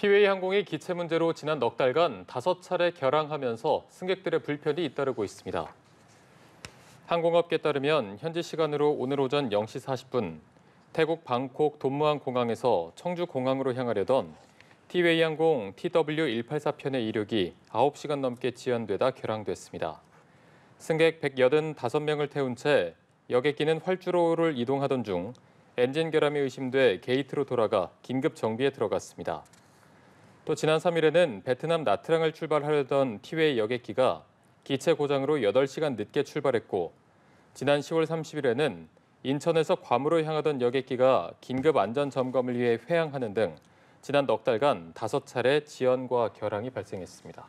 티웨이 항공이 기체 문제로 지난 넉 달간 다섯 차례 결항하면서 승객들의 불편이 잇따르고 있습니다. 항공업계 따르면 현지 시간으로 오늘 오전 0시 40분 태국 방콕 돈무안 공항에서 청주 공항으로 향하려던 티웨이 항공 TW184편의 이륙이 9시간 넘게 지연되다 결항됐습니다. 승객 185명을 태운 채 여객기는 활주로를 이동하던 중 엔진 결함이 의심돼 게이트로 돌아가 긴급 정비에 들어갔습니다. 또 지난 3일에는 베트남 나트랑을 출발하려던 티웨이 여객기가 기체 고장으로 8시간 늦게 출발했고 지난 10월 30일에는 인천에서 괌으로 향하던 여객기가 긴급 안전 점검을 위해 회항하는 등 지난 넉 달간 5차례 지연과 결항이 발생했습니다.